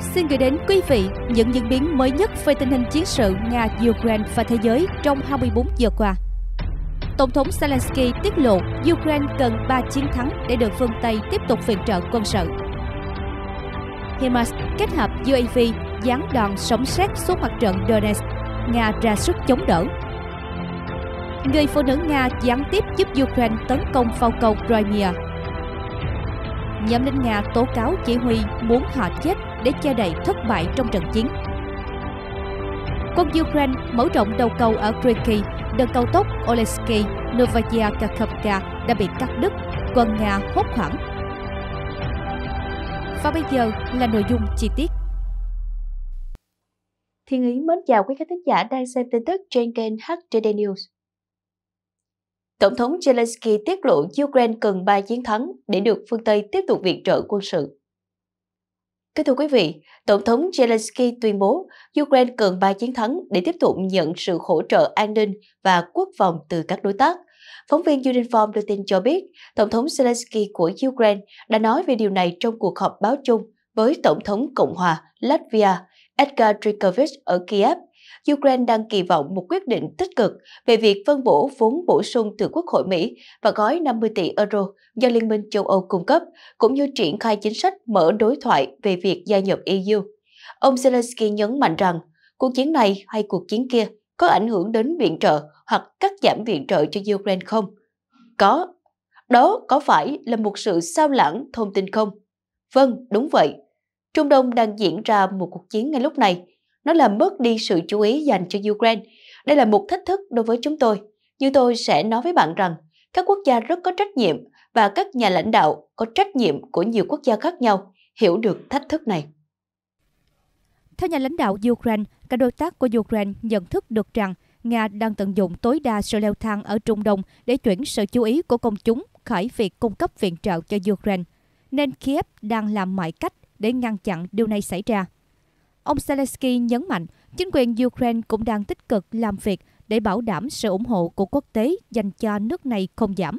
xin gửi đến quý vị những diễn biến mới nhất về tình hình chiến sự Nga-Ukraine và thế giới trong 24 giờ qua. Tổng thống Zelensky tiết lộ Ukraine cần 3 chiến thắng để được phương Tây tiếp tục viện trợ quân sự. HIMARS kết hợp UAV dán đòn sống xét xuống mặt trận Donetsk, Nga ra sức chống đỡ. Người phụ nữ Nga gián tiếp giúp Ukraine tấn công vào cầu Crimea. Nhóm lính Nga tố cáo chỉ huy muốn họ chết để che đậy thất bại trong trận chiến. Quân Ukraine mở rộng đầu cầu ở Kryki, đường cao tốc Oleksky Novaya Kakhovka đã bị cắt đứt, quân Nga hốt hoảng. Và bây giờ là nội dung chi tiết. Thiên Ý mến chào quý khán thính giả đang xem tin tức trên kênh HTD News. Tổng thống Zelensky tiết lộ Ukraine cần 3 chiến thắng để được phương Tây tiếp tục viện trợ quân sự. Kính thưa quý vị, Tổng thống Zelensky tuyên bố Ukraine cần 3 chiến thắng để tiếp tục nhận sự hỗ trợ an ninh và quốc phòng từ các đối tác. Phóng viên Uniform đưa tin cho biết, Tổng thống Zelensky của Ukraine đã nói về điều này trong cuộc họp báo chung với Tổng thống Cộng hòa Latvia Edgar Trikovich ở Kiev Ukraine đang kỳ vọng một quyết định tích cực về việc phân bổ vốn bổ sung từ Quốc hội Mỹ và gói 50 tỷ euro do Liên minh châu Âu cung cấp, cũng như triển khai chính sách mở đối thoại về việc gia nhập EU. Ông Zelensky nhấn mạnh rằng, cuộc chiến này hay cuộc chiến kia có ảnh hưởng đến viện trợ hoặc cắt giảm viện trợ cho Ukraine không? Có. Đó có phải là một sự sao lãng thông tin không? Vâng, đúng vậy. Trung Đông đang diễn ra một cuộc chiến ngay lúc này nó làm mất đi sự chú ý dành cho Ukraine. Đây là một thách thức đối với chúng tôi. Như tôi sẽ nói với bạn rằng, các quốc gia rất có trách nhiệm và các nhà lãnh đạo có trách nhiệm của nhiều quốc gia khác nhau hiểu được thách thức này. Theo nhà lãnh đạo Ukraine, các đối tác của Ukraine nhận thức được rằng Nga đang tận dụng tối đa sự leo thang ở Trung Đông để chuyển sự chú ý của công chúng khỏi việc cung cấp viện trợ cho Ukraine. Nên Kiev đang làm mọi cách để ngăn chặn điều này xảy ra. Ông Zelensky nhấn mạnh chính quyền Ukraine cũng đang tích cực làm việc để bảo đảm sự ủng hộ của quốc tế dành cho nước này không giảm.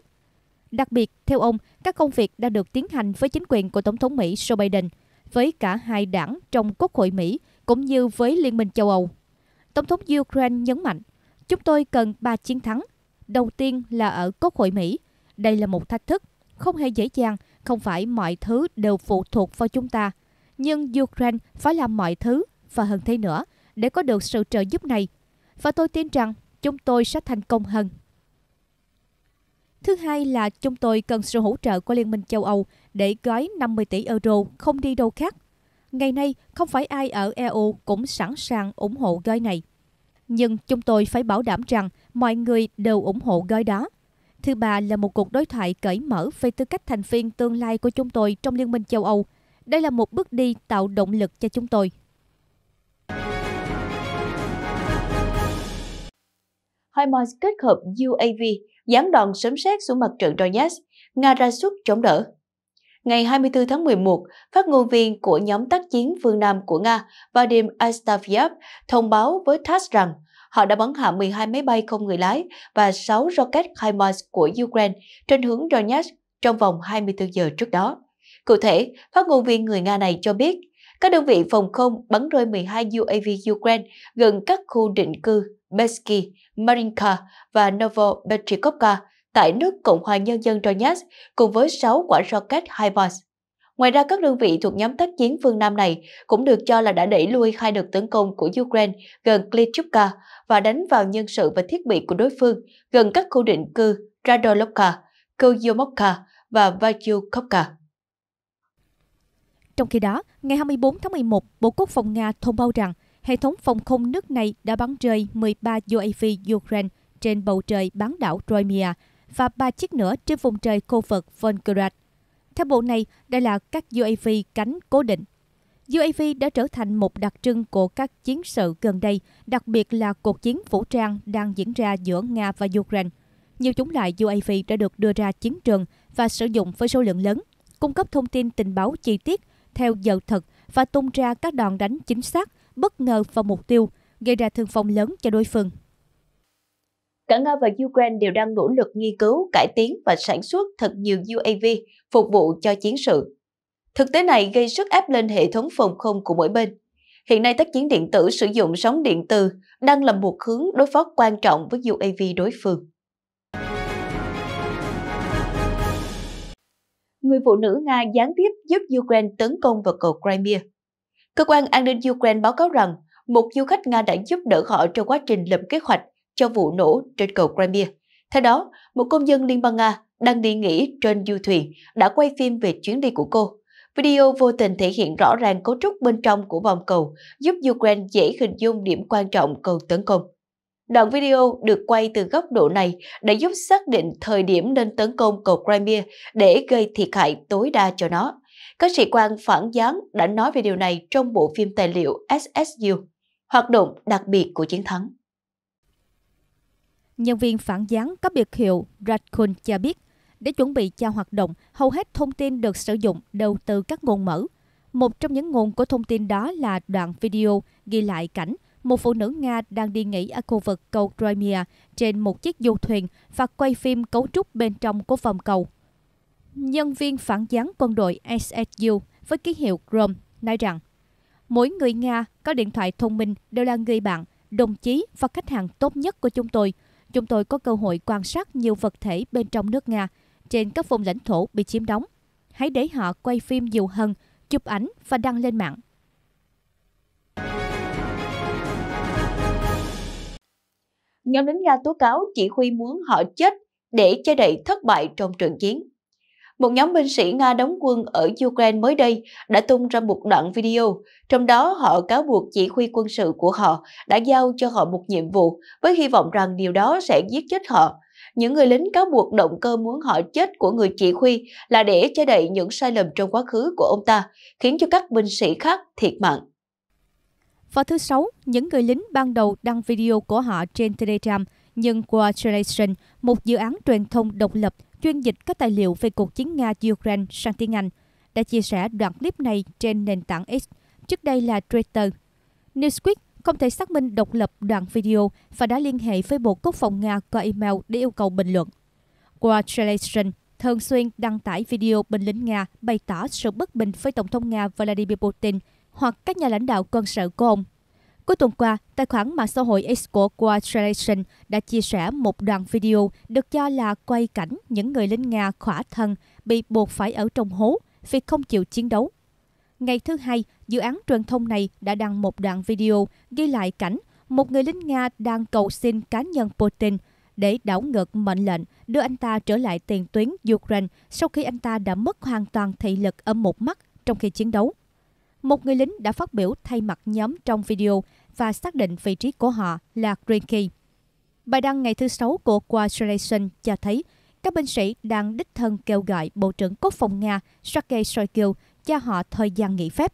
Đặc biệt, theo ông, các công việc đã được tiến hành với chính quyền của Tổng thống Mỹ Joe Biden, với cả hai đảng trong Quốc hội Mỹ cũng như với Liên minh châu Âu. Tổng thống Ukraine nhấn mạnh, chúng tôi cần ba chiến thắng. Đầu tiên là ở Quốc hội Mỹ. Đây là một thách thức, không hề dễ dàng, không phải mọi thứ đều phụ thuộc vào chúng ta – nhưng Ukraine phải làm mọi thứ và hơn thế nữa để có được sự trợ giúp này. Và tôi tin rằng chúng tôi sẽ thành công hơn. Thứ hai là chúng tôi cần sự hỗ trợ của Liên minh châu Âu để gói 50 tỷ euro không đi đâu khác. Ngày nay, không phải ai ở EU cũng sẵn sàng ủng hộ gói này. Nhưng chúng tôi phải bảo đảm rằng mọi người đều ủng hộ gói đó. Thứ ba là một cuộc đối thoại cởi mở về tư cách thành viên tương lai của chúng tôi trong Liên minh châu Âu – đây là một bước đi tạo động lực cho chúng tôi. HIMARS kết hợp UAV gián đòn sớm xét xuống mặt trận Donetsk, Nga ra sức chống đỡ. Ngày 24 tháng 11, phát ngôn viên của nhóm tác chiến phương Nam của Nga Vadim Astafyev thông báo với TASS rằng họ đã bắn hạ 12 máy bay không người lái và 6 rocket HIMARS của Ukraine trên hướng Donetsk trong vòng 24 giờ trước đó. Cụ thể, phát ngôn viên người Nga này cho biết, các đơn vị phòng không bắn rơi 12 UAV Ukraine gần các khu định cư Besky, Marinka và Novopetrikovka tại nước Cộng hòa Nhân dân Donetsk cùng với 6 quả rocket HIMARS. Ngoài ra, các đơn vị thuộc nhóm tác chiến phương Nam này cũng được cho là đã đẩy lui hai đợt tấn công của Ukraine gần klitschka và đánh vào nhân sự và thiết bị của đối phương gần các khu định cư Radolovka, Koyomovka và Vajukovka. Trong khi đó, ngày 24 tháng 11, Bộ Quốc phòng Nga thông báo rằng hệ thống phòng không nước này đã bắn rơi 13 UAV Ukraine trên bầu trời bán đảo Crimea và ba chiếc nữa trên vùng trời khu vực Volgograd. Theo bộ này, đây là các UAV cánh cố định. UAV đã trở thành một đặc trưng của các chiến sự gần đây, đặc biệt là cuộc chiến vũ trang đang diễn ra giữa Nga và Ukraine. Nhiều chúng loại UAV đã được đưa ra chiến trường và sử dụng với số lượng lớn, cung cấp thông tin tình báo chi tiết theo giờ thật và tung ra các đòn đánh chính xác, bất ngờ vào mục tiêu, gây ra thương vong lớn cho đối phương. Cả Nga và Ukraine đều đang nỗ lực nghiên cứu, cải tiến và sản xuất thật nhiều UAV phục vụ cho chiến sự. Thực tế này gây sức ép lên hệ thống phòng không của mỗi bên. Hiện nay tác chiến điện tử sử dụng sóng điện từ đang là một hướng đối phó quan trọng với UAV đối phương. người phụ nữ Nga gián tiếp giúp Ukraine tấn công vào cầu Crimea. Cơ quan an ninh Ukraine báo cáo rằng một du khách Nga đã giúp đỡ họ trong quá trình lập kế hoạch cho vụ nổ trên cầu Crimea. Theo đó, một công dân Liên bang Nga đang đi nghỉ trên du thuyền đã quay phim về chuyến đi của cô. Video vô tình thể hiện rõ ràng cấu trúc bên trong của vòng cầu, giúp Ukraine dễ hình dung điểm quan trọng cầu tấn công. Đoạn video được quay từ góc độ này đã giúp xác định thời điểm nên tấn công cầu Crimea để gây thiệt hại tối đa cho nó. Các sĩ quan phản gián đã nói về điều này trong bộ phim tài liệu SSU, hoạt động đặc biệt của chiến thắng. Nhân viên phản gián có biệt hiệu Raccoon cho biết, để chuẩn bị cho hoạt động, hầu hết thông tin được sử dụng đều từ các nguồn mở. Một trong những nguồn của thông tin đó là đoạn video ghi lại cảnh – một phụ nữ Nga đang đi nghỉ ở khu vực cầu Crimea trên một chiếc du thuyền và quay phim cấu trúc bên trong của vòng cầu. Nhân viên phản gián quân đội SSU với ký hiệu Grom nói rằng mỗi người Nga có điện thoại thông minh đều là người bạn, đồng chí và khách hàng tốt nhất của chúng tôi. Chúng tôi có cơ hội quan sát nhiều vật thể bên trong nước Nga trên các vùng lãnh thổ bị chiếm đóng. Hãy để họ quay phim nhiều hơn, chụp ảnh và đăng lên mạng. nhóm lính Nga tố cáo chỉ huy muốn họ chết để che đậy thất bại trong trận chiến. Một nhóm binh sĩ Nga đóng quân ở Ukraine mới đây đã tung ra một đoạn video, trong đó họ cáo buộc chỉ huy quân sự của họ đã giao cho họ một nhiệm vụ với hy vọng rằng điều đó sẽ giết chết họ. Những người lính cáo buộc động cơ muốn họ chết của người chỉ huy là để che đậy những sai lầm trong quá khứ của ông ta, khiến cho các binh sĩ khác thiệt mạng. Và thứ sáu, những người lính ban đầu đăng video của họ trên Telegram nhưng qua Generation, một dự án truyền thông độc lập chuyên dịch các tài liệu về cuộc chiến Nga-Ukraine sang tiếng Anh, đã chia sẻ đoạn clip này trên nền tảng X, trước đây là Twitter. Newsweek không thể xác minh độc lập đoạn video và đã liên hệ với Bộ Quốc phòng Nga qua email để yêu cầu bình luận. Qua Translation, thường xuyên đăng tải video binh lính Nga bày tỏ sự bất bình với Tổng thống Nga Vladimir Putin – hoặc các nhà lãnh đạo quân sự của ông. Cuối tuần qua, tài khoản mạng xã hội X của Qua Generation đã chia sẻ một đoạn video được cho là quay cảnh những người lính Nga khỏa thân bị buộc phải ở trong hố vì không chịu chiến đấu. Ngày thứ hai, dự án truyền thông này đã đăng một đoạn video ghi lại cảnh một người lính Nga đang cầu xin cá nhân Putin để đảo ngược mệnh lệnh đưa anh ta trở lại tiền tuyến Ukraine sau khi anh ta đã mất hoàn toàn thị lực ở một mắt trong khi chiến đấu một người lính đã phát biểu thay mặt nhóm trong video và xác định vị trí của họ là Green Key. Bài đăng ngày thứ Sáu của Quadrilation cho thấy các binh sĩ đang đích thân kêu gọi Bộ trưởng Quốc phòng Nga Sergei Shoigu cho họ thời gian nghỉ phép.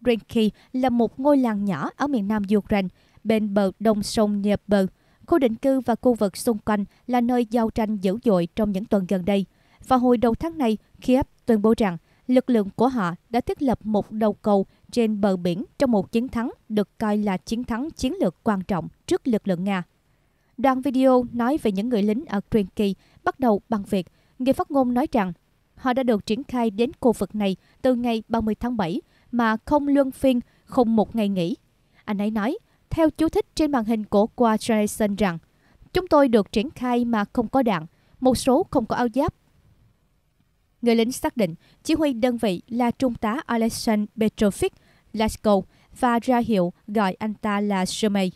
Greenki là một ngôi làng nhỏ ở miền nam Ukraine, bên bờ đông sông Dnieper. Khu định cư và khu vực xung quanh là nơi giao tranh dữ dội trong những tuần gần đây. Và hồi đầu tháng này, Kiev tuyên bố rằng lực lượng của họ đã thiết lập một đầu cầu trên bờ biển trong một chiến thắng được coi là chiến thắng chiến lược quan trọng trước lực lượng Nga. Đoạn video nói về những người lính ở Krinky bắt đầu bằng việc người phát ngôn nói rằng họ đã được triển khai đến khu vực này từ ngày 30 tháng 7 mà không luân phiên, không một ngày nghỉ. Anh ấy nói, theo chú thích trên màn hình của Quadration rằng Chúng tôi được triển khai mà không có đạn, một số không có áo giáp Người lính xác định chỉ huy đơn vị là trung tá Alexander Petrovich Lasko và ra hiệu gọi anh ta là Shumay.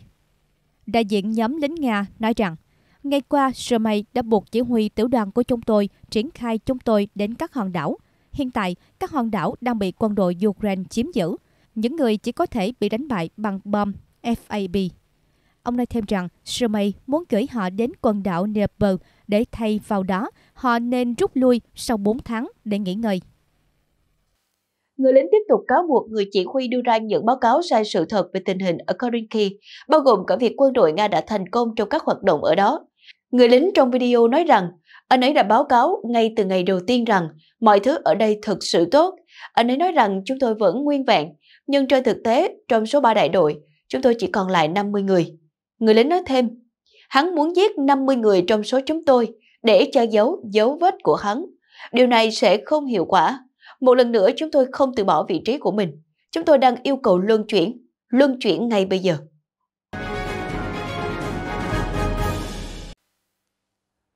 Đại diện nhóm lính Nga nói rằng, ngày qua Shumay đã buộc chỉ huy tiểu đoàn của chúng tôi triển khai chúng tôi đến các hòn đảo. Hiện tại, các hòn đảo đang bị quân đội Ukraine chiếm giữ. Những người chỉ có thể bị đánh bại bằng bom FAB. Ông nói thêm rằng Shumay muốn gửi họ đến quần đảo Nepal để thay vào đó họ nên rút lui sau 4 tháng để nghỉ ngơi. Người lính tiếp tục cáo buộc người chỉ huy đưa ra những báo cáo sai sự thật về tình hình ở Korinki, bao gồm cả việc quân đội Nga đã thành công trong các hoạt động ở đó. Người lính trong video nói rằng, anh ấy đã báo cáo ngay từ ngày đầu tiên rằng mọi thứ ở đây thực sự tốt. Anh ấy nói rằng chúng tôi vẫn nguyên vẹn, nhưng trên thực tế, trong số 3 đại đội, chúng tôi chỉ còn lại 50 người. Người lính nói thêm, Hắn muốn giết 50 người trong số chúng tôi để che giấu dấu vết của hắn. Điều này sẽ không hiệu quả. Một lần nữa chúng tôi không từ bỏ vị trí của mình. Chúng tôi đang yêu cầu luân chuyển, luân chuyển ngay bây giờ.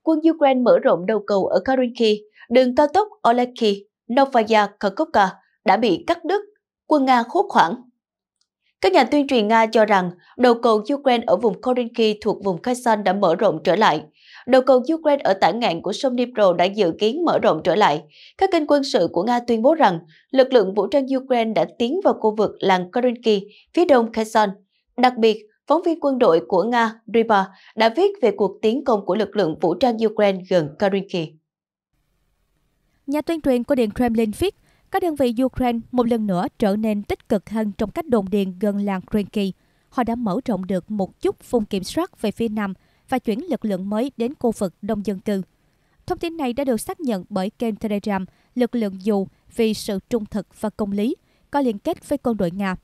Quân Ukraine mở rộng đầu cầu ở Karinki, đường cao tốc Oleki, Novaya Kharkovka đã bị cắt đứt. Quân Nga khốt khoảng các nhà tuyên truyền Nga cho rằng đầu cầu Ukraine ở vùng Korinki thuộc vùng Kherson đã mở rộng trở lại. Đầu cầu Ukraine ở tả ngạn của sông Dnipro đã dự kiến mở rộng trở lại. Các kênh quân sự của Nga tuyên bố rằng lực lượng vũ trang Ukraine đã tiến vào khu vực làng Korinki phía đông Kherson. Đặc biệt, phóng viên quân đội của Nga Ryba đã viết về cuộc tiến công của lực lượng vũ trang Ukraine gần Korinki. Nhà tuyên truyền của Điện Kremlin viết, các đơn vị Ukraine một lần nữa trở nên tích cực hơn trong cách đồn điền gần làng Krenki. Họ đã mở rộng được một chút vùng kiểm soát về phía nam và chuyển lực lượng mới đến khu vực đông dân cư. Thông tin này đã được xác nhận bởi kênh Telegram lực lượng dù vì sự trung thực và công lý có liên kết với quân đội Nga.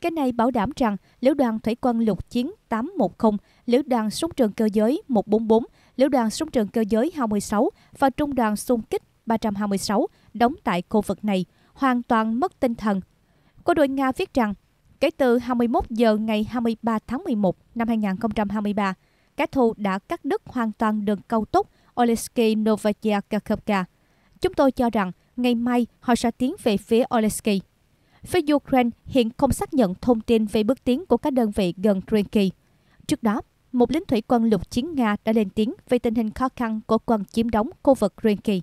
Cái này bảo đảm rằng Lữ đoàn Thủy quân lục chiến 810, Lữ đoàn súng trường cơ giới 144, Lữ đoàn súng trường cơ giới 26 và Trung đoàn xung kích 326 đóng tại khu vực này hoàn toàn mất tinh thần. Quân đội Nga viết rằng, kể từ 21 giờ ngày 23 tháng 11 năm 2023, kẻ thù đã cắt đứt hoàn toàn đường cao tốc Oleski Novaya Kakhovka. Chúng tôi cho rằng ngày mai họ sẽ tiến về phía Oleski. Phía Ukraine hiện không xác nhận thông tin về bước tiến của các đơn vị gần Krinky. Trước đó, một lính thủy quân lục chiến Nga đã lên tiếng về tình hình khó khăn của quân chiếm đóng khu vực Krinky.